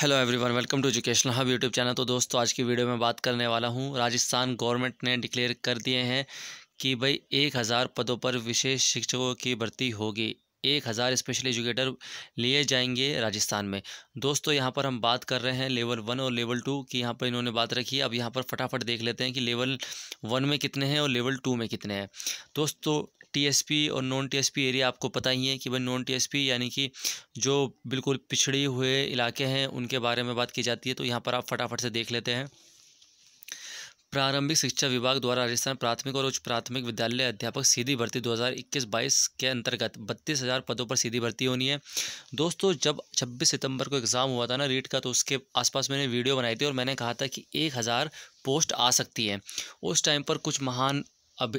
hello everyone welcome to educational hub YouTube channel तो दोस्तों आज की वीडियो में बात करने वाला हूँ राजस्थान गवर्नमेंट ने डिक्लेयर कर दिए हैं कि भाई एक हज़ार पदों पर विशेष शिक्षकों की भर्ती होगी एक हज़ार स्पेशल एजुकेटर लिए जाएंगे राजस्थान में दोस्तों यहाँ पर हम बात कर रहे हैं लेवल वन और लेवल टू की यहाँ पर इन्होंने बात रखी है अब यहाँ पर फटाफट देख लेते हैं कि लेवल वन में कितने हैं और लेवल टू में कितने हैं दोस्तों टीएसपी और नॉन टीएसपी एरिया आपको पता ही है कि भाई नॉन टीएसपी यानी कि जो बिल्कुल पिछड़े हुए इलाके हैं उनके बारे में बात की जाती है तो यहाँ पर आप फटाफट से देख लेते हैं प्रारंभिक शिक्षा विभाग द्वारा राजस्थान प्राथमिक और उच्च प्राथमिक विद्यालय अध्यापक सीधी भर्ती 2021-22 के अंतर्गत बत्तीस हज़ार पदों पर सीधी भर्ती होनी है दोस्तों जब 26 सितंबर को एग्ज़ाम हुआ था ना रीट का तो उसके आसपास मैंने वीडियो बनाई थी और मैंने कहा था कि एक हज़ार पोस्ट आ सकती है उस टाइम पर कुछ महान अब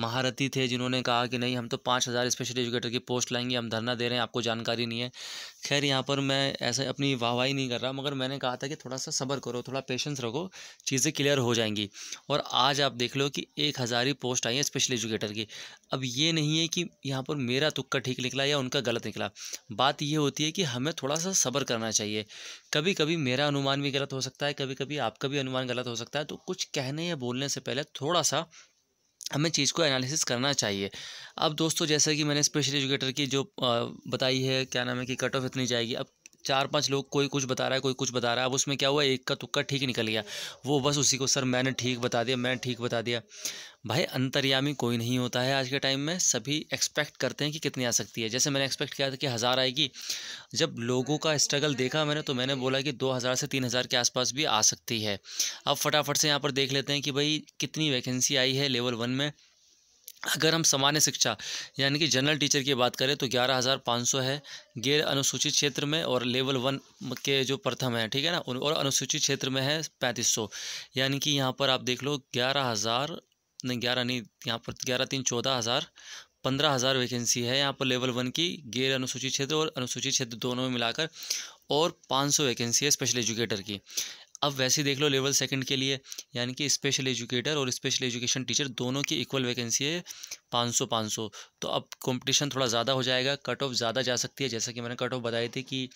महारथी थे जिन्होंने कहा कि नहीं हम तो पाँच हज़ार स्पेशल एजुकेटर की पोस्ट लाएंगे हम धरना दे रहे हैं आपको जानकारी नहीं है खैर यहाँ पर मैं ऐसे अपनी वाहवाही नहीं कर रहा मगर मैंने कहा था कि थोड़ा सा सब्र करो थोड़ा पेशेंस रखो चीज़ें क्लियर हो जाएंगी और आज आप देख लो कि एक हज़ार ही पोस्ट आई है स्पेशल एजुकेटर की अब ये नहीं है कि यहाँ पर मेरा तुक्का ठीक निकला या उनका गलत निकला बात यह होती है कि हमें थोड़ा सा सब्र करना चाहिए कभी कभी मेरा अनुमान भी गलत हो सकता है कभी कभी आपका भी अनुमान गलत हो सकता है तो कुछ कहने या बोलने से पहले थोड़ा सा हमें चीज़ को एनालिसिस करना चाहिए अब दोस्तों जैसा कि मैंने स्पेशल एजुकेटर की जो बताई है क्या नाम है कि कट ऑफ इतनी जाएगी अब चार पांच लोग कोई कुछ बता रहा है कोई कुछ बता रहा है अब उसमें क्या हुआ एक का तुक्का ठीक निकल गया वो बस उसी को सर मैंने ठीक बता दिया मैंने ठीक बता दिया भाई अंतर्यामी कोई नहीं होता है आज के टाइम में सभी एक्सपेक्ट करते हैं कि कितनी आ सकती है जैसे मैंने एक्सपेक्ट किया था कि हज़ार आएगी जब लोगों का स्ट्रगल देखा मैंने तो मैंने बोला कि दो हज़ार से तीन हज़ार के आसपास भी आ सकती है अब फटाफट से यहाँ पर देख लेते हैं कि भाई कितनी वैकेंसी आई है लेवल वन में अगर हम सामान्य शिक्षा यानी कि जनरल टीचर की बात करें तो ग्यारह हज़ार पाँच सौ है गैर अनुसूचित क्षेत्र में और लेवल वन के जो प्रथम है ठीक है ना और अनुसूचित क्षेत्र में है पैंतीस सौ यानी कि यहाँ पर आप देख लो ग्यारह हज़ार नहीं ग्यारह नहीं यहाँ पर ग्यारह तीन चौदह हज़ार पंद्रह हज़ार वैकेंसी है यहाँ पर लेवल वन की गैर अनुसूचित क्षेत्र और अनुसूचित क्षेत्र दोनों में मिलाकर और सौ वैकेंसी है स्पेशल एजुकेटर की अब वैसे देख लो लेवल सेकंड के लिए यानी कि स्पेशल एजुकेटर और स्पेशल एजुकेशन टीचर दोनों की इक्वल वैकेंसी है 500 500 तो अब कंपटीशन थोड़ा ज़्यादा हो जाएगा कट ऑफ ज़्यादा जा सकती है जैसा कि मैंने कट ऑफ बताई थी कि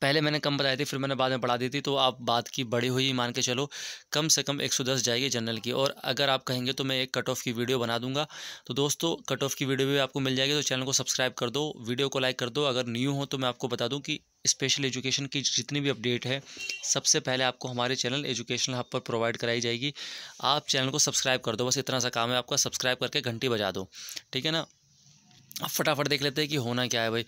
पहले मैंने कम बताई थी फिर मैंने बाद में बढ़ा दी थी तो आप बात की बड़ी हुई मान के चलो कम से कम 110 जाएगी जनरल की और अगर आप कहेंगे तो मैं एक कट ऑफ की वीडियो बना दूंगा तो दोस्तों कट ऑफ की वीडियो भी आपको मिल जाएगी तो चैनल को सब्सक्राइब कर दो वीडियो को लाइक कर दो अगर न्यू हो तो मैं आपको बता दूँ कि स्पेशल एजुकेशन की जितनी भी अपडेट है सबसे पहले आपको हमारे चैनल एजुकेशनल हब पर प्रोवाइड कराई जाएगी आप चैनल को सब्सक्राइब कर दो बस इतना सा काम है आपका सब्सक्राइब करके घंटी बजा दो ठीक है ना फटाफट देख लेते हैं कि होना क्या है भाई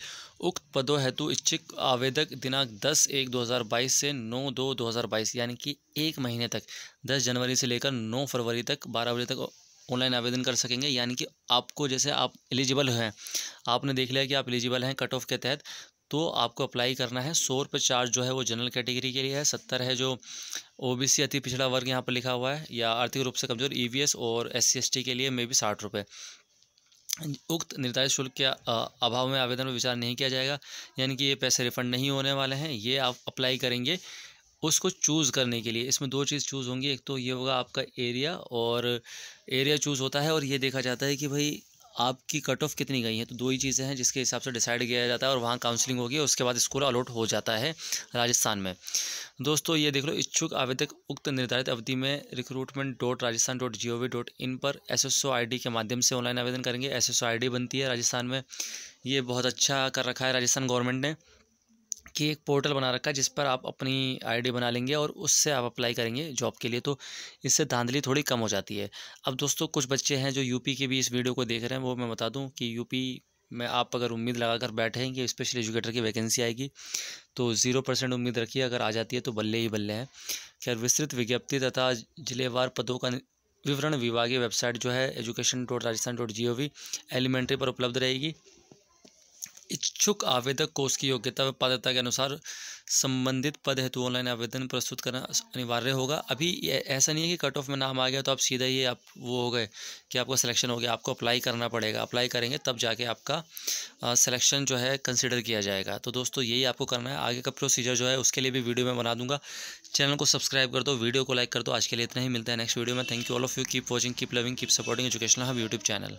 उक्त पदों हेतु इच्छुक आवेदक दिनांक 10 एक 2022 से 9 दो 2022 यानी कि एक महीने तक 10 जनवरी से लेकर 9 फरवरी तक 12 बजे तक ऑनलाइन आवेदन कर सकेंगे यानी कि आपको जैसे आप एलिजिबल हैं आपने देख लिया कि आप एलिजिबल हैं कट ऑफ के तहत तो आपको अप्लाई करना है सौ रुपये चार्ज जो है वो जनरल कैटेगरी के लिए है सत्तर है जो ओबीसी अति पिछड़ा वर्ग यहाँ पर लिखा हुआ है या आर्थिक रूप से कमज़ोर ईवीएस e और एससी एसटी के लिए मे भी साठ रुपये उक्त निर्धारित शुल्क के अभाव में आवेदन पर विचार नहीं किया जाएगा यानी कि ये पैसे रिफंड नहीं होने वाले हैं ये आप अप्लाई करेंगे उसको चूज़ करने के लिए इसमें दो चीज़ चूज़ होंगी एक तो ये होगा आपका एरिया और एरिया चूज़ होता है और ये देखा जाता है कि भाई आपकी कट ऑफ कितनी गई है तो दो ही चीज़ें हैं जिसके हिसाब से डिसाइड किया जाता है और वहाँ काउंसलिंग होगी उसके बाद स्कूल अलॉट हो जाता है राजस्थान में दोस्तों ये देख लो इच्छुक आवेदक उक्त निर्धारित अवधि में recruitment dot Rajasthan dot G O V dot in पर S S O I D के माध्यम से ऑनलाइन आवेदन करेंगे S S O I D बनती है राजस्थान में ये बहुत अच्छा कर रखा है राजस्थान गवर्नमेंट ने कि एक पोर्टल बना रखा है जिस पर आप अपनी आईडी बना लेंगे और उससे आप अप्लाई करेंगे जॉब के लिए तो इससे धांधली थोड़ी कम हो जाती है अब दोस्तों कुछ बच्चे हैं जो यूपी के भी इस वीडियो को देख रहे हैं वो मैं बता दूं कि यूपी में आप अगर उम्मीद लगाकर बैठे हैं कि स्पेशल एजुकेटर की वैकेंसी आएगी तो ज़ीरो परसेंट उम्मीद रखिए अगर आ जाती है तो बल्ले ही बल्ले हैं खैर विस्तृत विज्ञप्ति तथा जिलेवार पदों का विवरण विभागीय वेबसाइट जो है education dot Rajasthan dot G O V elementary पर उपलब्ध रहेगी इच्छुक आवेदक को उसकी योग्यता व पात्रता के अनुसार संबंधित पद हेतु ऑनलाइन आवेदन प्रस्तुत करना अनिवार्य होगा अभी ऐसा नहीं है कि कट ऑफ में नाम आ गया तो आप सीधा ही आप वो हो गए कि आपका सिलेक्शन हो गया आपको अप्लाई करना पड़ेगा अप्लाई करेंगे तब जाके आपका सिलेक्शन जो है कंसिडर किया जाएगा तो दोस्तों यही आपको करना है आगे का प्रोसीजर जो है उसके लिए भी वीडियो में बना दूंगा चैनल को सब्सक्राइब कर दो वीडियो को लाइक कर दो आज के लिए इतना ही मिलता है नेक्स्ट वीडियो में thank you all of you keep watching keep loving keep supporting educational hub YouTube channel